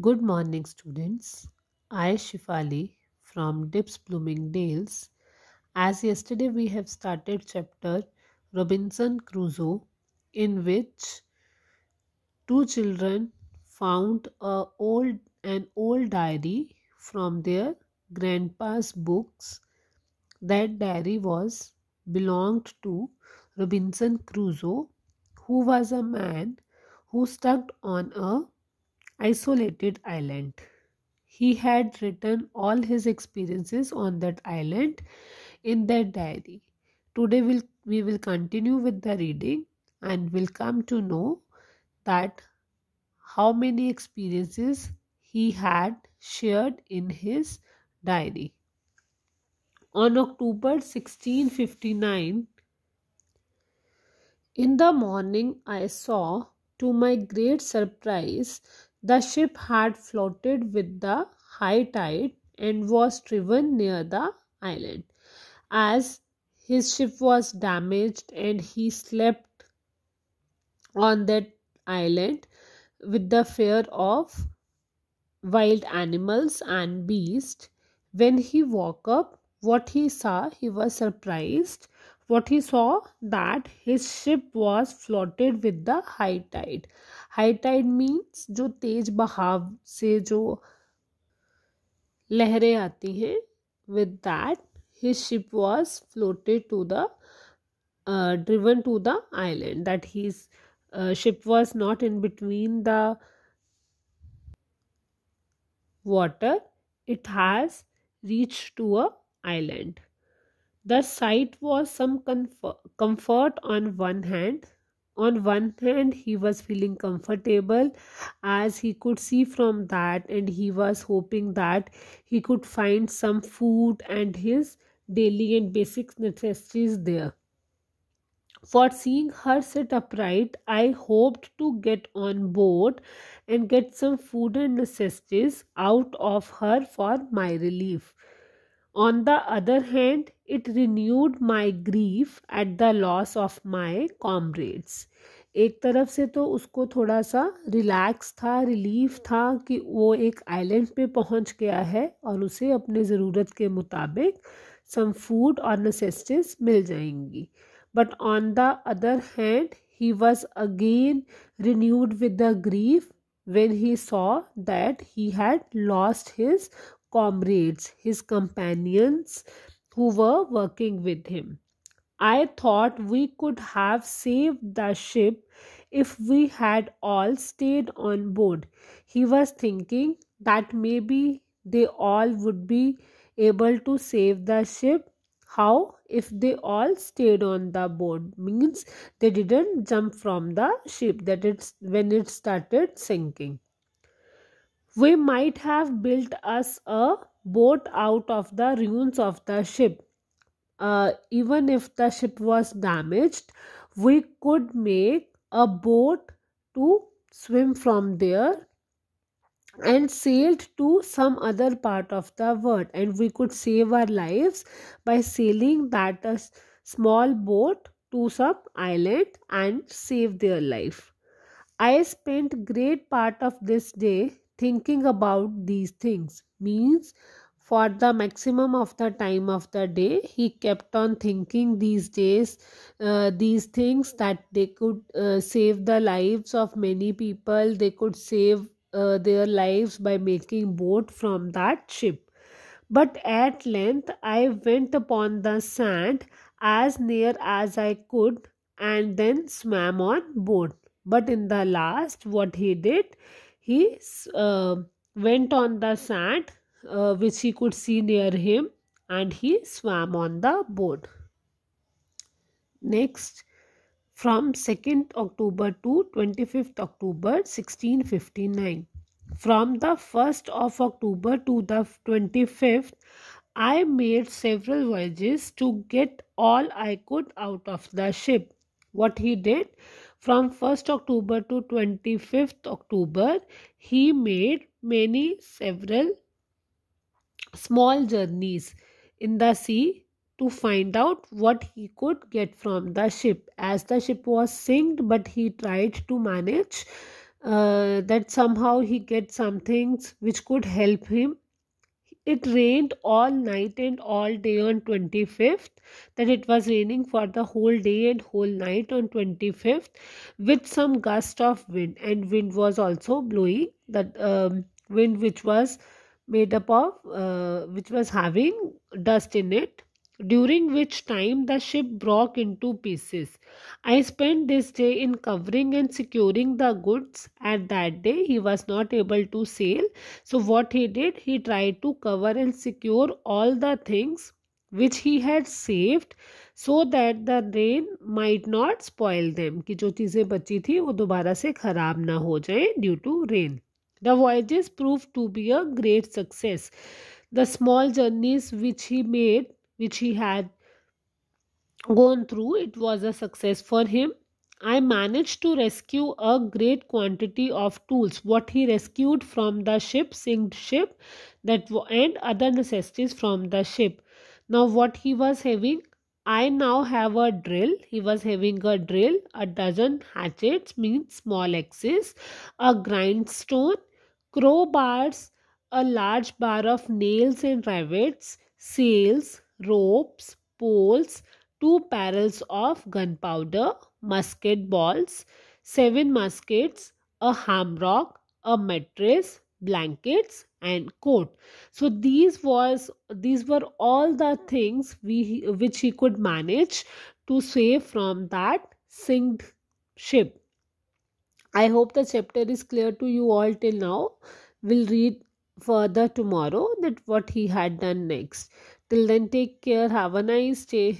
Good morning, students. I, Shifali, from Dips Blooming Dales. As yesterday, we have started chapter Robinson Crusoe, in which two children found a old an old diary from their grandpa's books. That diary was belonged to Robinson Crusoe, who was a man who stuck on a isolated island. He had written all his experiences on that island in that diary. Today we'll, we will continue with the reading and will come to know that how many experiences he had shared in his diary. On October 1659, in the morning I saw, to my great surprise, the ship had floated with the high tide and was driven near the island. As his ship was damaged and he slept on that island with the fear of wild animals and beasts. When he woke up, what he saw, he was surprised. What he saw that his ship was floated with the high tide. High tide means जो तेज बहाव से जो लहरें आती हैं with that his ship was floated to the driven to the island that he ship was not in between the water it has reach to a island the site was some comfort on one hand on one hand he was feeling comfortable as he could see from that and he was hoping that he could find some food and his daily and basic necessities there for seeing her sit upright i hoped to get on board and get some food and necessities out of her for my relief on the other hand it renewed my grief at the loss of my comrades एक तरफ से तो उसको थोड़ा सा relax था relief था कि वो एक आइलैंड पे पहुंच गया है और उसे अपने ज़रूरत के मुताबिक सम फूड और नेसेसिटीज मिल जाएंगी but on the other hand he was again renewed with the grief when he saw that he had lost his comrades his companions who were working with him. I thought we could have saved the ship if we had all stayed on board. He was thinking that maybe they all would be able to save the ship. How? If they all stayed on the board means they didn't jump from the ship that it's when it started sinking. We might have built us a boat out of the ruins of the ship. Uh, even if the ship was damaged, we could make a boat to swim from there and sailed to some other part of the world and we could save our lives by sailing that uh, small boat to some island and save their life. I spent great part of this day thinking about these things means for the maximum of the time of the day he kept on thinking these days uh, these things that they could uh, save the lives of many people they could save uh, their lives by making boat from that ship but at length i went upon the sand as near as i could and then swam on board. But in the last, what he did, he uh, went on the sand uh, which he could see near him and he swam on the boat. Next, from 2nd October to 25th October 1659. From the 1st of October to the 25th, I made several voyages to get all I could out of the ship. What he did? From 1st October to 25th October, he made many several small journeys in the sea to find out what he could get from the ship. As the ship was sinked, but he tried to manage uh, that somehow he get some things which could help him it rained all night and all day on 25th. That it was raining for the whole day and whole night on 25th with some gust of wind, and wind was also blowing. That um, wind which was made up of uh, which was having dust in it during which time the ship broke into pieces. I spent this day in covering and securing the goods. At that day, he was not able to sail. So, what he did, he tried to cover and secure all the things which he had saved so that the rain might not spoil them. कि जो चीज़ें बची थी वो दोबारा से ख़राब ना due to rain. The voyages proved to be a great success. The small journeys which he made which he had gone through, it was a success for him. I managed to rescue a great quantity of tools, what he rescued from the ship, sinked ship, that and other necessities from the ship. Now, what he was having, I now have a drill. He was having a drill, a dozen hatchets, means small axes, a grindstone, crowbars, a large bar of nails and rivets, sails, ropes, poles, two barrels of gunpowder, musket balls, seven muskets, a hammock, a mattress, blankets and coat so these was these were all the things we which he could manage to save from that sinked ship i hope the chapter is clear to you all till now we'll read further tomorrow that what he had done next Till then, take care. Have a nice day.